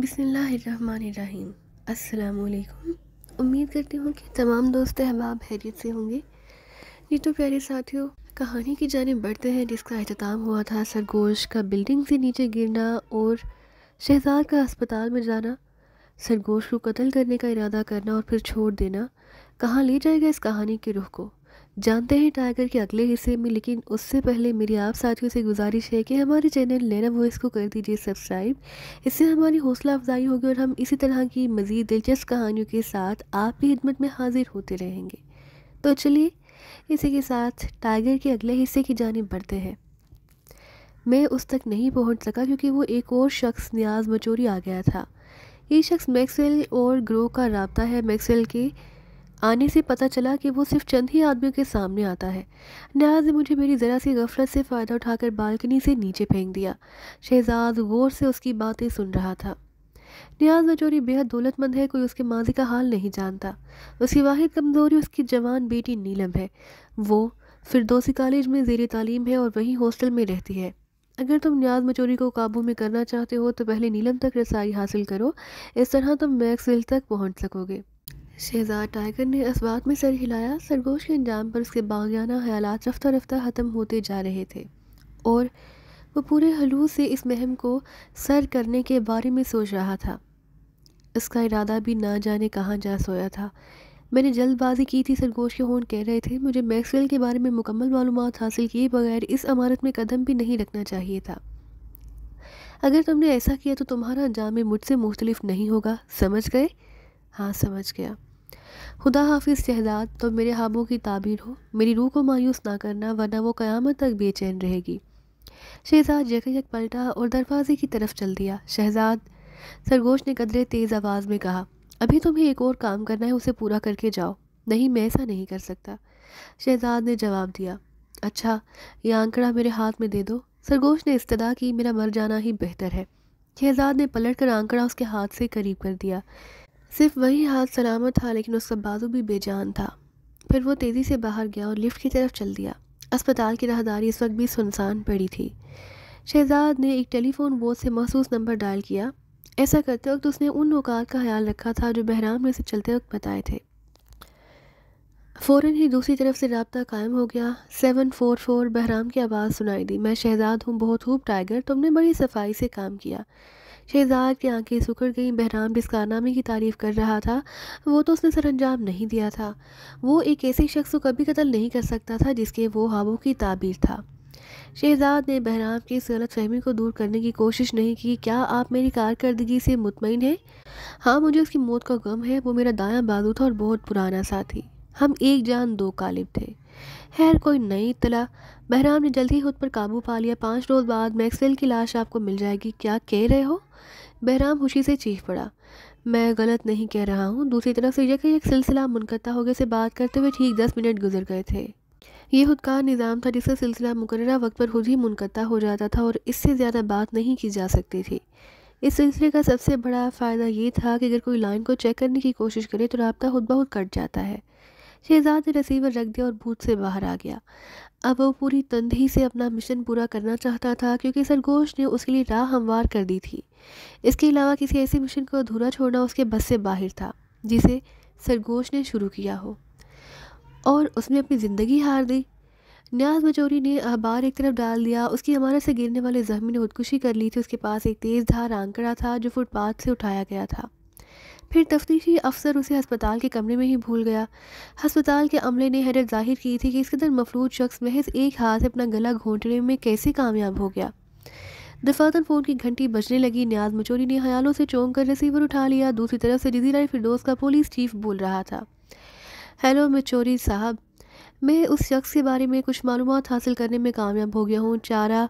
बिसमीम अल्लाम उम्मीद करती हूँ कि तमाम दोस्त अहबाब हैरियत से होंगे जी तो प्यारे साथियों कहानी की जानब बढ़ते हैं जिसका अहतमाम हुआ था सरगोश का बिल्डिंग से नीचे गिरना और शहजाद का अस्पताल में जाना सरगोश को कत्ल करने का इरादा करना और फिर छोड़ देना कहाँ ले जाएगा इस कहानी के रुख को जानते हैं टाइगर के अगले हिस्से में लेकिन उससे पहले मेरी आप साथियों से गुजारिश है कि हमारे चैनल लेना वॉइस को कर दीजिए सब्सक्राइब इससे हमारी हौसला अफजाई होगी और हम इसी तरह की मज़ीद दिलचस्प कहानियों के साथ आपकी खिदमत में हाजिर होते रहेंगे तो चलिए इसी के साथ टाइगर के अगले हिस्से की जानब बढ़ते हैं मैं उस तक नहीं पहुँच सका क्योंकि वो एक और शख्स न्याज मचोरी आ गया था ये शख्स मैक्सवेल और ग्रो का रबता है मैक्सवेल के आने से पता चला कि वो सिर्फ चंद ही आदमियों के सामने आता है न्याज ने मुझे मेरी ज़रा सी गफलत से फ़ायदा उठाकर बालकनी से नीचे फेंक दिया शहजाद गौर से उसकी बातें सुन रहा था न्याज नचोरी बेहद दौलतमंद है कोई उसके माजी का हाल नहीं जानता उसकी वाहिद कमज़ोरी उसकी जवान बेटी नीलम है वो फिरदौसी कॉलेज में जेर तालीम है और वहीं हॉस्टल में रहती है अगर तुम न्याज मचोरी को काबू में करना चाहते हो तो पहले नीलम तक रसाई हासिल करो इस तरह तुम मैक्सविल तक पहुंच सकोगे शहजाद टाइगर ने इस बात में सर हिलाया सरगोश के अंजाम पर उसके बागियाना ख्याल रफ्तार रफ्तार ख़त्म होते जा रहे थे और वो पूरे हलूस से इस महम को सर करने के बारे में सोच रहा था इसका इरादा भी ना जाने कहाँ जा सोया था मैंने जल्दबाजी की थी सरगोश के होन कह रहे थे मुझे मैक्सवेल के बारे में मुकम्मल मालूम हासिल किए बगैर इस अमारत में कदम भी नहीं रखना चाहिए था अगर तुमने ऐसा किया तो तुम्हारा अंजाम मुझसे मुख्तलिफ नहीं होगा समझ गए हाँ समझ गया खुदा हाफिज शहजाद तो मेरे हाबों की ताबीर हो मेरी रूह को मायूस ना करना वरना वो क़यामत तक बेचैन रहेगी शहजाद यकयक पलटा और दरवाजे की तरफ चल दिया शहजाद सरगोश ने कदरे तेज़ आवाज़ में कहा अभी तुम्हें एक और काम करना है उसे पूरा करके जाओ नहीं मैं ऐसा नहीं कर सकता शहजाद ने जवाब दिया अच्छा ये आंकड़ा मेरे हाथ में दे दो सरगोश ने इस्तदा की मेरा मर जाना ही बेहतर है शहजाद ने पलट कर आंकड़ा उसके हाथ से करीब कर दिया सिर्फ वही हाथ सलामत था लेकिन उसका बाजू भी बेजान था फिर वो तेज़ी से बाहर गया और लिफ्ट की तरफ चल दिया अस्पताल की राहदारी इस वक्त भी सुनसान पड़ी थी शहजाद ने एक टेलीफोन बोर्ड से मखसूस नंबर डायल किया ऐसा करते वक्त उसने उन नुकात का ख्याल रखा था जो बहराम में से चलते वक्त बताए थे फ़ौर ही दूसरी तरफ से रबता कायम हो गया सेवन फोर फोर बहराम की आवाज़ सुनाई दी मैं शहजाद हूँ बहुत खूब टाइगर तुमने बड़ी सफाई से काम किया शहजाद की आंखें सुखड़ गईं बहराम जिस कारनामे की तारीफ़ कर रहा था वो तो उसने सरंजाम नहीं दिया था वो एक ऐसे शख्स को कभी कत्ल नहीं कर सकता था जिसके वो हाबों की ताबीर था शहजाद ने बहराम की इस गलत फहमी को दूर करने की कोशिश नहीं की क्या आप मेरी कारकर्दगी से मुतमिन हैं हाँ मुझे उसकी मौत का गम है वो मेरा दायां बाजू था और बहुत पुराना साथी हम एक जान दो कालिब थे खैर कोई नई इतला बहराम ने जल्द ही खुद पर काबू पा लिया पाँच रोज़ बाद मैक्सवेल की लाश आपको मिल जाएगी क्या कह रहे हो बहराम खुशी से चीख पड़ा मैं गलत नहीं कह रहा हूँ दूसरी तरफ से यह एक सिलसिला मुनकता हो गया से बात करते हुए ठीक दस मिनट गुजर गए थे ये खुद का निज़ाम था जिसका सिलसिला मुकर वक्त पर खुद ही मुनकता हो जाता था और इससे ज़्यादा बात नहीं की जा सकती थी इस सिलसिले का सबसे बड़ा फ़ायदा ये था कि अगर कोई लाइन को चेक करने की कोशिश करे तो रबता खुद बहुत कट जाता है शहजाद ने रिसीवर रख दिया और बूथ से बाहर आ गया अब वो पूरी तंदी से अपना मिशन पूरा करना चाहता था क्योंकि सरगोश ने उसके लिए राह हमवार कर दी थी इसके अलावा किसी ऐसे मिशन को अधूरा छोड़ना उसके बस से बाहर था जिसे सरगोश ने शुरू किया हो और उसमें अपनी ज़िंदगी हार दी न्याज मजोरी ने अखबार एक तरफ डाल दिया उसकी हमारे से गिरने वाले जख्मी ने खुदकुशी कर ली थी उसके पास एक तेज़ धार आंकड़ा था जो फुटपाथ से उठाया गया था फिर तफ्तीशी अफसर उसे अस्पताल के कमरे में ही भूल गया अस्पताल के अमले ने हैरत जाहिर की थी कि इस कदर मफलूज शख्स महज एक हाथ से अपना गला घोंटने में कैसे कामयाब हो गया दफातन फ़ोन की घंटी बजने लगी न्याज मचोरी ने हयालों से चौंक कर रिसीवर उठा लिया दूसरी तरफ से नजीरा फिरदोस का पुलिस चीफ बोल रहा था हेलो मचोरी साहब मैं उस शख्स के बारे में कुछ मालूम हासिल करने में कामयाब हो गया हूँ चारा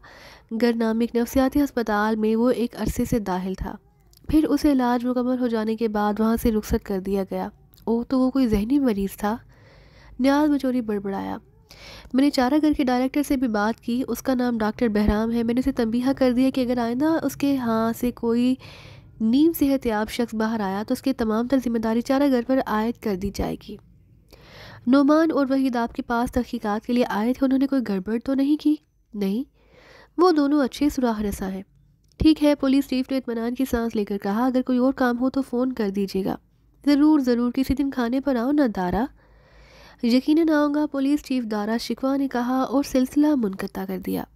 गर नामिक नफसियाती अस्पताल में वो एक अरसे से दाखिल था फिर उसे इलाज मुकम्मल हो जाने के बाद वहाँ से रुखसत कर दिया गया ओ तो वो कोई जहनी मरीज़ था न्याज मचोरी बड़बड़ाया मैंने चारा घर के डायरेक्टर से भी बात की उसका नाम डॉक्टर बहराम है मैंने उसे तंबीहा कर दिया कि अगर आइंदा उसके हाँ से कोई नीम सेहत याब शख्स बाहर आया तो उसकी तमाम तर जिम्मेदारी चारा घर पर आयद कर दी जाएगी नोमान और वहीद आपके पास तहकीक़ात के लिए आए थे उन्होंने कोई गड़बड़ तो नहीं की नहीं वो दोनों अच्छे सुराह रसा हैं ठीक है पुलिस चीफ ने इतमान की सांस लेकर कहा अगर कोई और काम हो तो फ़ोन कर दीजिएगा ज़रूर ज़रूर किसी दिन खाने पर आओ ना दारा यकीन आऊँगा पुलिस चीफ दारा शिकवा ने कहा और सिलसिला मुनकता कर दिया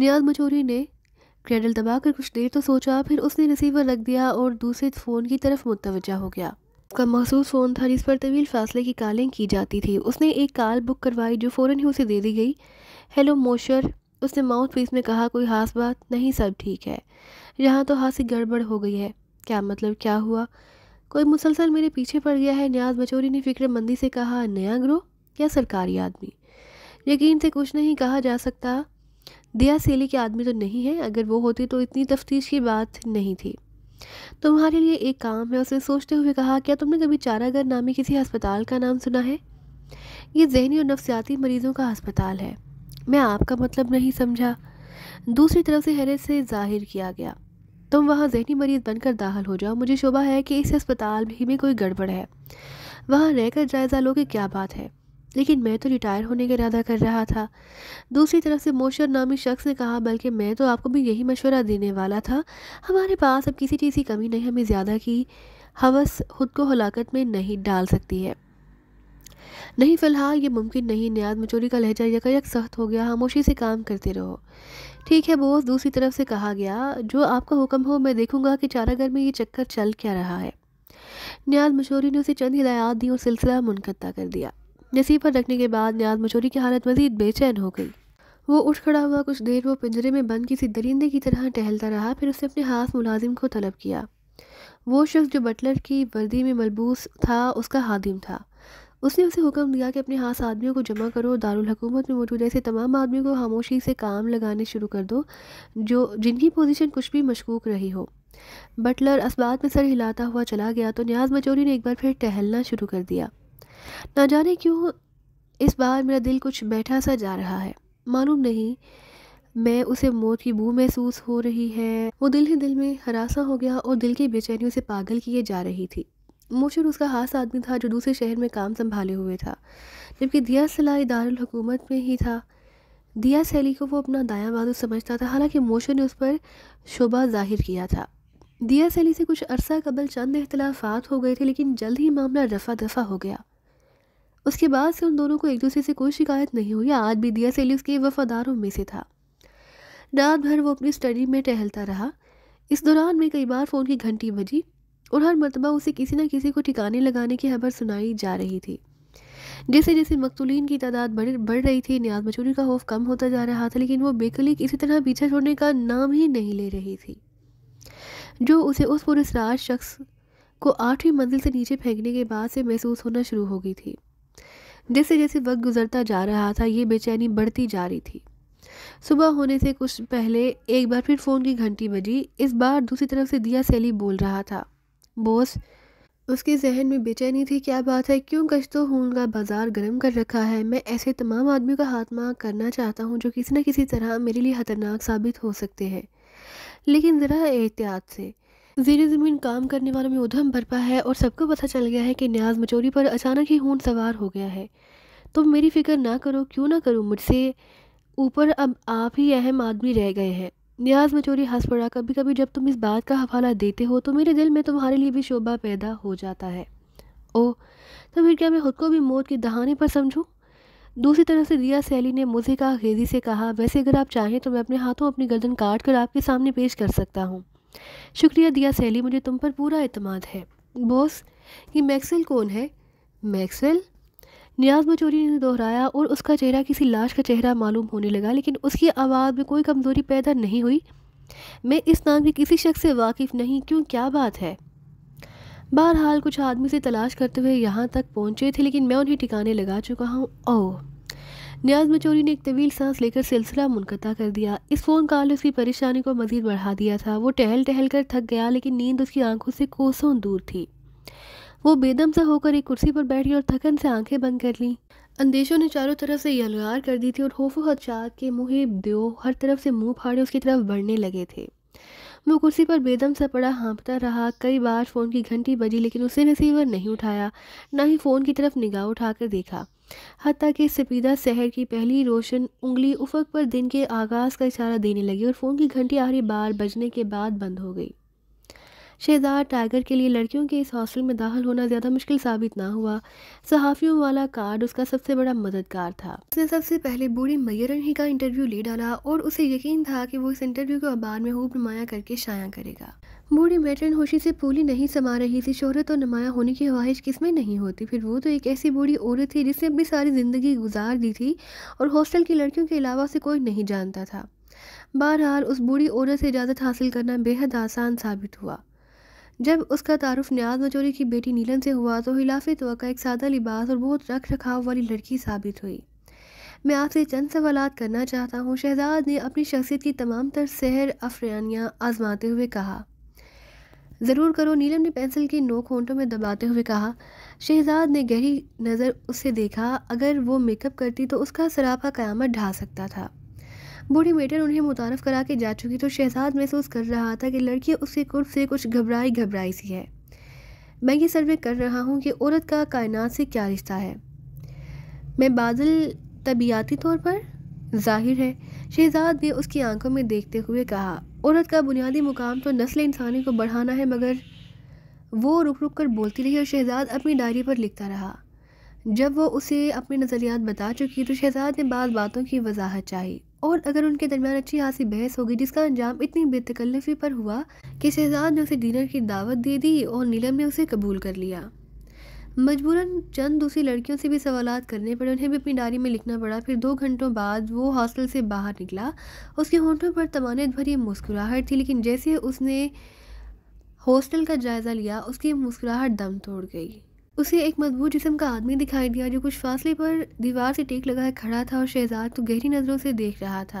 नियाज मचोरी ने क्रेडल दबाकर कुछ देर तो सोचा फिर उसने रिसीवर रख दिया और दूसरे फ़ोन की तरफ मुतवजा हो गया उसका मखसूस फ़ोन था जिस पर तवील फ़ासले की कॉलिंग की जाती थी उसने एक कॉल बुक करवाई जो फ़ौर ही उसे दे दी गई हेलो मोशर उसने माउथ पीस में कहा कोई खास बात नहीं सब ठीक है यहाँ तो हाँसी गड़बड़ हो गई है क्या मतलब क्या हुआ कोई मुसलसल मेरे पीछे पड़ गया है न्याज बचौरी ने फिक्रमंदी से कहा नया ग्रोह या सरकारी आदमी यकीन से कुछ नहीं कहा जा सकता दिया सेली के आदमी तो नहीं है अगर वो होती तो इतनी तफ्तीश की बात नहीं थी तुम्हारे लिए एक काम है उसने सोचते हुए कहा क्या तुमने कभी चारागर नामी किसी अस्पताल का नाम सुना है ये जहनी और नफसियाती मरीज़ों का अस्पताल है मैं आपका मतलब नहीं समझा दूसरी तरफ से हैरत से जाहिर किया गया तुम वहाँ जहनी मरीज बनकर दाखिल हो जाओ मुझे शुबा है कि इस अस्पताल भी में कोई गड़बड़ है वहाँ रहकर जायज़ा लो कि क्या बात है लेकिन मैं तो रिटायर होने का इरादा कर रहा था दूसरी तरफ से मोशर नामी शख्स ने कहा बल्कि मैं तो आपको भी यही मशवरा देने वाला था हमारे पास अब किसी चीज़ की कमी नहीं हमें ज़्यादा की हवस खुद को हलाकत में नहीं डाल सकती है नहीं फिलहाल ये मुमकिन नहीं नियाद मचोरी का लहजा यक सख्त हो गया खामोशी से काम करते रहो ठीक है बोस दूसरी तरफ से कहा गया जो आपका हुक्म हो मैं देखूंगा कि चारागर में ये चक्कर चल क्या रहा है न्याज मशोरी ने उसे चंद हिदायत दी और सिलसिला मुनकता कर दिया नसीब पर रखने के बाद नियाज मशोरी की हालत मजीद बेचैन हो गई वो उठ खड़ा हुआ कुछ देर वो पिंजरे में बंद किसी दरिंदे की तरह टहलता रहा फिर उसने अपने हाथ मुलाजिम को तलब किया वो शख्स जो बटलर की वर्दी में मलबूस था उसका हादिम था उसने उसे हुक्म दिया कि अपने हाथ आदमियों को जमा करो और दारकूमत में मौजूद ऐसे तमाम आदमियों को खामोशी से काम लगाने शुरू कर दो जो जिनकी पोजीशन कुछ भी मशकूक रही हो बटलर असबात में सर हिलाता हुआ चला गया तो न्याज मचोरी ने एक बार फिर टहलना शुरू कर दिया ना जाने क्यों इस बार मेरा दिल कुछ बैठा सा जा रहा है मालूम नहीं मैं उसे मौत की बू महसूस हो रही है वो दिल ही दिल में हरासा हो गया और दिल की बेचैनियों से पागल किए जा रही थी मोशर उसका खास आदमी था जो दूसरे शहर में काम संभाले हुए था जबकि दिया सलाह दारकूमत में ही था दिया सैली को वो अपना दाया बाजू समझता था हालांकि मोशर ने उस पर शोभा जाहिर किया था दिया सैली से कुछ अरसा कबल चंद अख्तलाफात हो गए थे लेकिन जल्द ही मामला रफा दफा हो गया उसके बाद से उन दोनों को एक दूसरे से कोई शिकायत नहीं हुई आज भी दिया सैली उसके वफादारों में से था रात भर वो अपनी स्टडी में टहलता रहा इस दौरान में कई बार फ़ोन की घंटी बजी और हर मरतबा उसे किसी न किसी को ठिकाने लगाने की खबर सुनाई जा रही थी जैसे जैसे मकतूलिन की तादाद बढ़ बढ़ रही थी न्याज मचूरी का खौफ कम होता जा रहा था लेकिन वो बेकली किसी तरह पीछा छोड़ने का नाम ही नहीं ले रही थी जो उसे उस पुरस्कार शख्स को आठवीं मंजिल से नीचे फेंकने के बाद से महसूस होना शुरू हो गई थी जैसे जैसे वक्त गुजरता जा रहा था ये बेचैनी बढ़ती जा रही थी सुबह होने से कुछ पहले एक बार फिर फ़ोन की घंटी बजी इस बार दूसरी तरफ से दिया सैली बोल रहा था बोस उसके जहन में बेचैनी थी क्या बात है क्यों कश्तो हूँ का बाजार गर्म कर रखा है मैं ऐसे तमाम आदमियों का हाथमा करना चाहता हूँ जो किसी न किसी तरह मेरे लिए खतरनाक साबित हो सकते हैं लेकिन ज़रा एहतियात से जीर ज़मीन काम करने वालों में उधम भरपा है और सबको पता चल गया है कि न्याज मचोरी पर अचानक ही हूं सवार हो गया है तुम तो मेरी फ़िक्र ना करो क्यों ना करो मुझसे ऊपर अब आप ही अहम आदमी रह गए हैं न्याज मचोरी हंस पड़ा कभी कभी जब तुम इस बात का हवाला देते हो तो मेरे दिल में तुम्हारे लिए भी शोभा पैदा हो जाता है ओह तो फिर क्या मैं खुद को भी मौत के दहाने पर समझूँ दूसरी तरफ से दिया सैली ने मुझे कहा खेजी से कहा वैसे अगर आप चाहें तो मैं अपने हाथों अपनी गर्दन काट कर आपके सामने पेश कर सकता हूँ शुक्रिया दिया सैली मुझे तुम पर पूरा अतमाद है बॉस ये मैक्सवेल कौन है मैक्सवेल नियाज मचोरी ने दोहराया और उसका चेहरा किसी लाश का चेहरा मालूम होने लगा लेकिन उसकी आवाज़ में कोई कमज़ोरी पैदा नहीं हुई मैं इस नाम के किसी शख्स से वाकिफ़ नहीं क्यों क्या बात है बहरहाल कुछ आदमी से तलाश करते हुए यहाँ तक पहुँचे थे लेकिन मैं उन्हें ठिकाने लगा चुका हूँ ओह न्याज मचोरी ने एक तवील सांस लेकर सिलसिला मुनकता कर दिया इस फ़ोन कॉल ने उसकी परेशानी को मज़ीद बढ़ा दिया था वो टहल टहल कर थक गया लेकिन नींद उसकी आंखों से कोसों दूर थी वो बेदम सा होकर एक कुर्सी पर बैठ गई और थकन से आंखें बंद कर लीं अंदेशों ने चारों तरफ से यलगार कर दी थी और होफो हचा के मुँह देव हर तरफ से मुंह फाड़े उसकी तरफ बढ़ने लगे थे वो कुर्सी पर बेदम सा पड़ा हाँपता रहा कई बार फ़ोन की घंटी बजी लेकिन उसने रिसीवर नहीं उठाया ना ही फ़ोन की तरफ निगाह उठाकर देखा हती कि सपीदा शहर की पहली रोशन उंगली उफक पर दिन के आगाज़ का इशारा देने लगी और फ़ोन की घंटी आखिरी बार बजने के बाद बंद हो गई शहजाद टाइगर के लिए लड़कियों के इस हॉस्टल में दाखिल होना ज़्यादा मुश्किल साबित ना हुआ सहाफ़ियों वाला कार्ड उसका सबसे बड़ा मददगार था उसने सबसे पहले बूढ़ी मैरन ही का इंटरव्यू ले डाला और उसे यकीन था कि वो इस इंटरव्यू को अखबार में खूब नुमाया करके शाया करेगा बूढ़ी मैटरन होशी से पूली नहीं समा रही थी शोहरत और नुमाया होने की ख्वाहिश किसमें नहीं होती फिर वो तो एक ऐसी बूढ़ी औरत थी जिसने अपनी सारी ज़िंदगी गुजार दी थी और हॉस्टल की लड़कियों के अलावा से कोई नहीं जानता था बहरहाल उस बूढ़ी औरत से इजाज़त हासिल करना बेहद आसान साबित हुआ जब उसका तारुफ न्याज मचोरी की बेटी नीलम से हुआ तो हिलाफ तो एक सादा लिबास और बहुत रख रखाव वाली लड़की साबित हुई मैं आपसे चंद सवाल करना चाहता हूँ शहजाद ने अपनी शख्सियत की तमाम तर सहर अफरानियाँ आजमाते हुए कहा ज़रूर करो नीलम ने पेंसिल की नोक होंटों में दबाते हुए कहा शहजाद ने गहरी नज़र उससे देखा अगर वो मेकअप करती तो उसका सरापा क़यामत ढा सकता था बूढ़ी मेटर उन्हें मुतारफ़ करा के जा चुकी तो शहजाद महसूस कर रहा था कि लड़की उसके कुर्फ से कुछ घबराई घबराई सी है मैं ये सर्वे कर रहा हूँ कि औरत का कायनात से क्या रिश्ता है मैं बादल तबियाती तौर पर जाहिर है शहजाद ने उसकी आंखों में देखते हुए कहा औरत का बुनियादी मुकाम तो नस्ल इंसानी को बढ़ाना है मगर वो रुक रुक कर बोलती रही और शहजाद अपनी डायरी पर लिखता रहा जब वो उसे अपने नज़रियात बता चुकी तो शहजाद ने बाद बातों की वजाहत चाही और अगर उनके दरमियान अच्छी खासी बहस होगी जिसका अंजाम इतनी बेतकल्लफी पर हुआ कि शहजाद ने उसे डिनर की दावत दे दी और नीलम ने उसे कबूल कर लिया मजबूरन चंद दूसरी लड़कियों से भी सवाल करने पड़े उन्हें भी अपनी डायरी में लिखना पड़ा फिर दो घंटों बाद वो हॉस्टल से बाहर निकला उसके होंठों पर तमानत भरी मुस्कुराहट थी लेकिन जैसे उसने हॉस्टल का जायज़ा लिया उसकी मुस्कुराहट दम तोड़ गई उसे एक मजबूत जिस्म का आदमी दिखाई दिया जो कुछ फासले पर दीवार से टेक लगाए खड़ा था और शहजाद को गहरी नज़रों से देख रहा था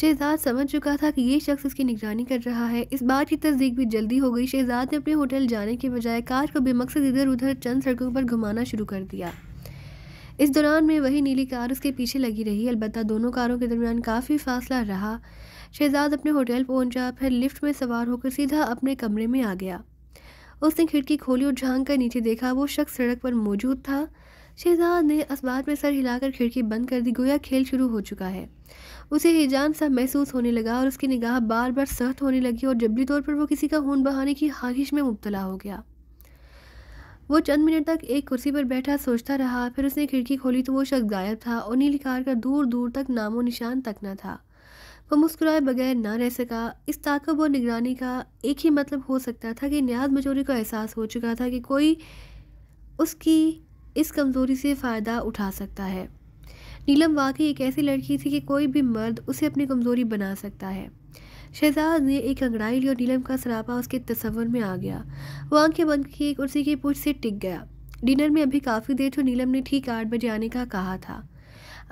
शहजाद समझ चुका था कि ये शख्स उसकी निगरानी कर रहा है इस बात की तस्दीक भी जल्दी हो गई शहजाद ने अपने होटल जाने के बजाय कार को बेमकसद इधर उधर चंद सड़कों पर घुमाना शुरू कर दिया इस दौरान में वही नीली कार उसके पीछे लगी रही अलबत् दोनों कारों के दरमियान काफ़ी फासला रहा शहजाद अपने होटल पहुंचा फिर लिफ्ट में सवार होकर सीधा अपने कमरे में आ गया उसने खिड़की खोली और झांक कर नीचे देखा वो शख्स सड़क पर मौजूद था शहजाद ने असबाब में सर हिलाकर खिड़की बंद कर दी गोया खेल शुरू हो चुका है उसे हिजान सा महसूस होने लगा और उसकी निगाह बार बार सख्त होने लगी और जबली तौर पर वो किसी का खून बहाने की ख्वाहिश में मुबतला हो गया वो चंद मिनट तक एक कुर्सी पर बैठा सोचता रहा फिर उसने खिड़की खोली तो वो शख्स गायब था और नीली कार का दूर दूर तक नामो निशान तक न था वह मुस्कुराए बगैर ना रह सका इस ताकब और निगरानी का एक ही मतलब हो सकता था कि न्याज मजोरी को एहसास हो चुका था कि कोई उसकी इस कमज़ोरी से फ़ायदा उठा सकता है नीलम वाकई एक ऐसी लड़की थी कि कोई भी मर्द उसे अपनी कमज़ोरी बना सकता है शहजाद ने एक अंगड़ाई ली और नीलम का सरापा उसके तस्वर में आ गया वो आंखें बंद की एक उसी की पूछ से टिक गया डिनर में अभी काफ़ी देर तो नीलम ने ठीक आठ बजे आने का कहा था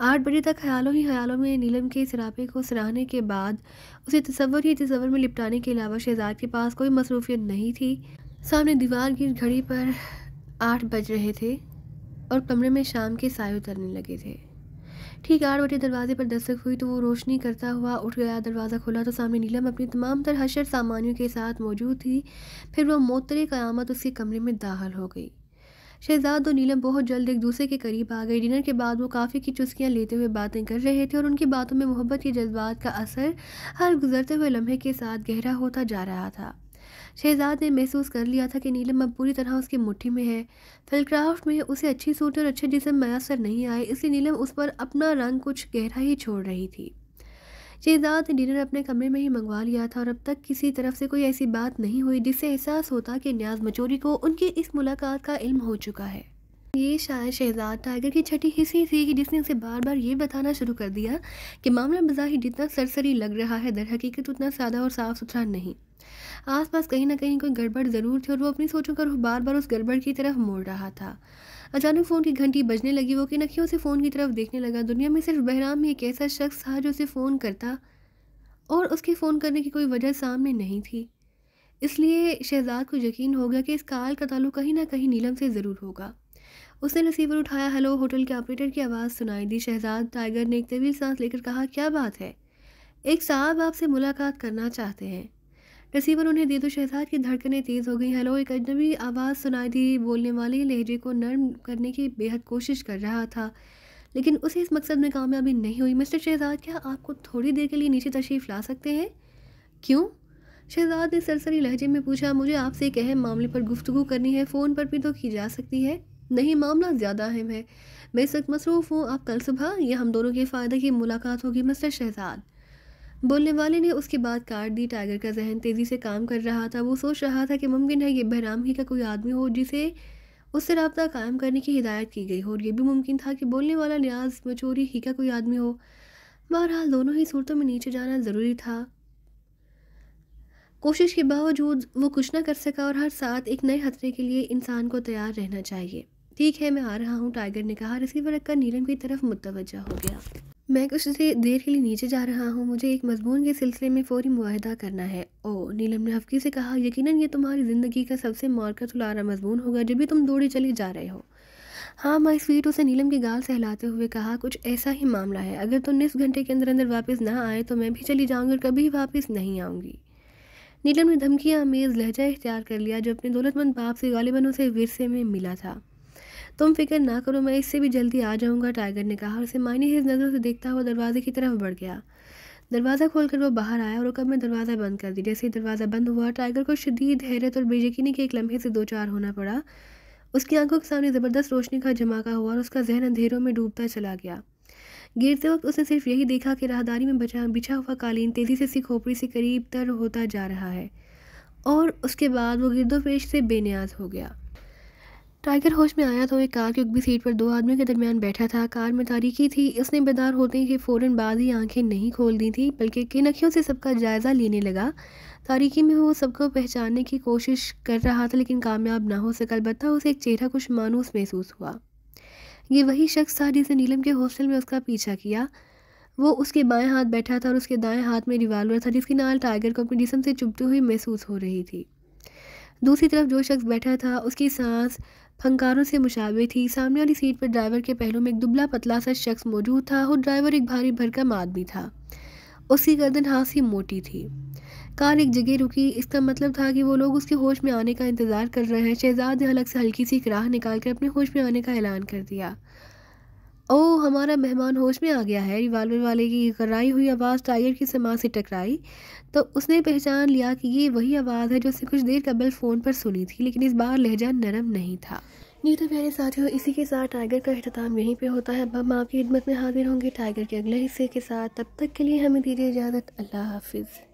आठ बजे तक ख्यालों ही ख्यालों में नीलम के सरापे को सराहने के बाद उसे तस्वर ही तस्वर में निपटाने के अलावा शहजाद के पास कोई मसरूफियत नहीं थी सामने दीवार की घड़ी पर आठ बज रहे थे और कमरे में शाम के साय उतरने लगे थे ठीक आठ बजे दरवाजे पर दस्तक हुई तो वो रोशनी करता हुआ उठ गया दरवाज़ा खुला तो सामने नीलम अपनी तमाम तरह हशर सामानियों के साथ मौजूद थी फिर वह मोतरे क़यामत उसके कमरे में दाखिल हो गई शहजाद और नीलम बहुत जल्द एक दूसरे के करीब आ गए डिनर के बाद वो काफ़ी की चुस्कियाँ लेते हुए बातें कर रहे थे और उनकी बातों में मोहब्बत के जज्बात का असर हर गुजरते हुए लम्हे के साथ गहरा होता जा रहा था शहजाद ने महसूस कर लिया था कि नीलम अब पूरी तरह उसकी मुट्ठी में है फिलक्राफ्ट में उसे अच्छी सूट और अच्छे जिसम मैसर नहीं आए इसलिए नीलम उस पर अपना रंग कुछ गहरा ही छोड़ रही थी शहजाद ने डिनर अपने कमरे में ही मंगवा लिया था और अब तक किसी तरफ से कोई ऐसी बात नहीं हुई जिससे एहसास होता कि न्याज मचोरी को उनकी इस मुलाकात का इल्म हो चुका है ये शायद शहजाद टाइगर की छठी हिस्सी थी कि जिसने उसे बार बार ये बताना शुरू कर दिया कि मामला बज़ाहिर जितना सरसरी लग रहा है दरहकीकत उतना सादा और साफ सुथरा नहीं आसपास कहीं ना कहीं कोई गड़बड़ ज़रूर थी और वो अपनी सोचों कर बार बार उस गड़बड़ की तरफ मोड़ रहा था अचानक फ़ोन की घंटी बजने लगी वो किन अखियों से फ़ोन की तरफ देखने लगा दुनिया में सिर्फ बहराम ही एक ऐसा शख्स था जो उसे फ़ोन करता और उसके फ़ोन करने की कोई वजह सामने नहीं थी इसलिए शहजाद को यकीन हो गया कि इस काल का ताल्लुक कहीं ना कहीं नीलम से ज़रूर होगा उसने रिसीवर उठाया हेलो होटल के ऑपरेटर की आवाज़ सुनाई दी शहजाद टाइगर ने एक तवील सांस लेकर कहा क्या बात है एक साहब आपसे मुलाकात करना चाहते हैं रिसीवर उन्हें दी तो शहजाद की धड़कनें तेज़ हो गई हेलो एक अजनबी आवाज़ सुनाई दी बोलने वाले लहजे को नर्म करने की बेहद कोशिश कर रहा था लेकिन उसे इस मकसद में कामयाबी नहीं हुई मिस्टर शहजाद क्या आपको थोड़ी देर के लिए नीचे तशरीफ़ ला सकते हैं क्यों शहजाद ने सरसरी लहजे में पूछा मुझे आपसे एक अहम मामले पर गुफ्तु करनी है फ़ोन पर भी तो की जा सकती है नहीं मामला ज़्यादा अहम है मैं इस वक्त मसरूफ़ हूँ आप कल सुबह यह हम दोनों के फ़ायदे की मुलाकात होगी मिस्टर शहजाद बोलने वाले ने उसकी बात काट दी टाइगर का जहन तेज़ी से काम कर रहा था वो सोच रहा था कि मुमकिन है ये बहराम ही का कोई आदमी हो जिसे उससे रबता कायम करने की हिदायत की गई हो और ये भी मुमकिन था कि बोलने वाला न्याज मचोरी ही का कोई आदमी हो बहरहाल दोनों ही सूरतों में नीचे जाना ज़रूरी था कोशिश के बावजूद वो कुछ ना कर सका और हर साथ एक नए खतरे के लिए इंसान को तैयार रहना चाहिए ठीक है मैं आ रहा हूँ टाइगर ने कहा रिसीवर रखकर नीलम की तरफ मुतवजा हो गया मैं कुछ से देर के लिए नीचे जा रहा हूँ मुझे एक मजमून के सिलसिले में फ़ौरी मुआहदा करना है ओ नीलम ने हफ्की से कहा यकीनन ये तुम्हारी ज़िंदगी का सबसे तुलारा मजमून होगा जब भी तुम दौड़े चले जा रहे हो हाँ माई स्वीट उसे नीलम की गाल सहलाते हुए कहा कुछ ऐसा ही मामला है अगर तुम निस इस घंटे के अंदर अंदर वापस ना आए तो मैं भी चली जाऊँगी और कभी वापस नहीं आऊँगी नीलम ने धमकियाँ आमेज़ लहजा इख्तियार कर लिया जो अपने दौलतमंद बाप से गालिबन उसे विरसे में मिला था तुम फिक्र ना करो मैं इससे भी जल्दी आ जाऊँगा टाइगर ने कहा और मायने हिज नज़रों से देखता हुआ दरवाजे की तरफ बढ़ गया दरवाज़ा खोलकर वो बाहर आया और कब मैं दरवाज़ा बंद कर दी जैसे ही दरवाज़ा बंद हुआ टाइगर को शदीद हैरत और बेजकीनी के एक लम्हे से दो चार होना पड़ा उसकी आंखों के सामने ज़बरदस्त रोशनी का झमाका हुआ और उसका जहन अंधेरों में डूबता चला गया गिरते वक्त उसने सिर्फ यही देखा कि राहदारी में बचा बिछा हुआ कालीन तेज़ी से इसी खोपड़ी से करीब तर होता जा रहा है और उसके बाद वो गिरदोपेश से बेनियाज हो गया टाइगर होश में आया तो एक कार की उगली सीट पर दो आदमियों के दरमियान बैठा था कार में तारीखी थी इसने बेदार होते ही फ़ौरन बाद ही आंखें नहीं खोल दी थी बल्कि किनखियों से सबका जायज़ा लेने लगा तारीखी में वो सबको पहचानने की कोशिश कर रहा था लेकिन कामयाब ना हो सका अलबत्त उसे एक चेहरा कुछ मानूस महसूस हुआ ये वही शख्स था जिसने नीलम के हॉस्टल में उसका पीछा किया वो उसके बाएँ हाथ बैठा था और उसके दाएँ हाथ में रिवाल्वर था जिसके नाल टाइगर को अपनी जिसम से चुपती हुई महसूस हो रही थी दूसरी तरफ जो शख्स बैठा था उसकी सांस फंकारों से मुशावे थी सामने वाली सीट पर ड्राइवर के पहलू में एक दुबला पतला सा शख्स मौजूद था और ड्राइवर एक भारी भरकम आदमी था उसकी गर्दन हाथ ही मोटी थी कार एक जगह रुकी इसका मतलब था कि वो लोग उसके होश में आने का इंतज़ार कर रहे हैं शहजाद ने हलक से हल्की सी कराह कर अपने होश में आने का ऐलान कर दिया ओ हमारा मेहमान होश में आ गया है रिवाल्वर वाले की कराई हुई आवाज़ टाइगर की समाज से टकराई तो उसने पहचान लिया कि ये वही आवाज़ है जो उसने कुछ देर कबल फ़ोन पर सुनी थी लेकिन इस बार लहजा नरम नहीं था जी तो प्यारे साथियों इसी के साथ टाइगर का अहतमाम यहीं पे होता है अब हम आपकी खिदमत में हाजिर होंगे टाइगर के अगले हिस्से के साथ तब तक के लिए हमें दीजिए इजाज़त अल्लाह हाफिज़